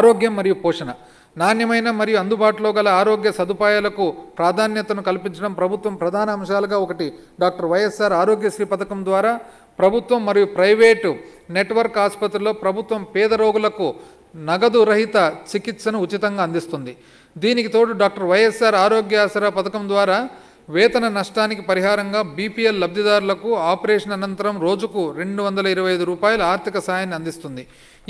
ఆరోగ్యం మరియు పోషణ నాణ్యమైన మరియు అందుబాటులో గల ఆరోగ్య సదుపాయాలకు ప్రాధాన్యతను కల్పించడం ప్రభుత్వం ప్రధాన అంశాలుగా ఒకటి డాక్టర్ వైఎస్ఆర్ ఆరోగ్యశ్రీ పథకం ద్వారా ప్రభుత్వం మరియు ప్రైవేటు నెట్వర్క్ ఆసుపత్రిలో ప్రభుత్వం పేద రోగులకు నగదు రహిత చికిత్సను ఉచితంగా అందిస్తుంది దీనికి తోడు డాక్టర్ వైఎస్ఆర్ ఆరోగ్య ఆసరా పథకం ద్వారా వేతన నష్టానికి పరిహారంగా బీపీఎల్ లబ్ధిదారులకు ఆపరేషన్ అనంతరం రోజుకు రెండు వందల ఇరవై ఐదు రూపాయల ఆర్థిక సాయాన్ని అందిస్తుంది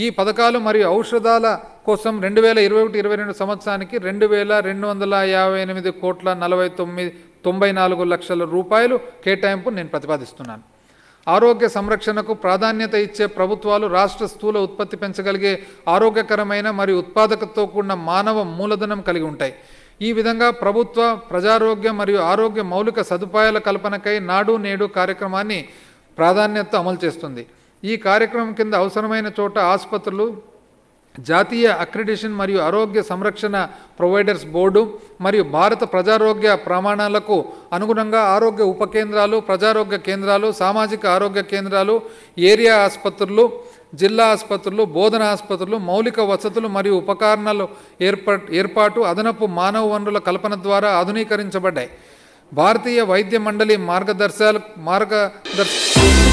ఈ పథకాలు మరియు ఔషధాల కోసం రెండు వేల ఇరవై ఒకటి ఇరవై రెండు సంవత్సరానికి రెండు వేల రెండు వందల యాభై ఎనిమిది కోట్ల నలభై తొమ్మిది తొంభై నాలుగు లక్షల రూపాయలు కేటాయింపు నేను ప్రతిపాదిస్తున్నాను ఆరోగ్య సంరక్షణకు ప్రాధాన్యత ఇచ్చే ప్రభుత్వాలు రాష్ట్ర స్థూల ఉత్పత్తి పెంచగలిగే ఆరోగ్యకరమైన మరియు ఉత్పాదకతో కూడిన మానవ మూలధనం కలిగి ఉంటాయి ఈ విధంగా ప్రభుత్వ ప్రజారోగ్య మరియు ఆరోగ్య మౌలిక సదుపాయాల కల్పనకై నాడు నేడు కార్యక్రమాన్ని ప్రాధాన్యత అమలు చేస్తుంది ఈ కార్యక్రమం కింద అవసరమైన చోట ఆసుపత్రులు జాతీయ అక్రిడేషన్ మరియు ఆరోగ్య సంరక్షణ ప్రొవైడర్స్ బోర్డు మరియు భారత ప్రజారోగ్య ప్రమాణాలకు అనుగుణంగా ఆరోగ్య ఉప కేంద్రాలు ప్రజారోగ్య కేంద్రాలు సామాజిక ఆరోగ్య కేంద్రాలు ఏరియా ఆసుపత్రులు జిల్లా ఆసుపత్రులు బోధన ఆసుపత్రులు మౌలిక వసతులు మరియు ఉపకరణాలు ఏర్పా ఏర్పాటు అదనపు మానవ వనరుల కల్పన ద్వారా ఆధునీకరించబడ్డాయి భారతీయ వైద్య మండలి మార్గదర్శాలు మార్గదర్శ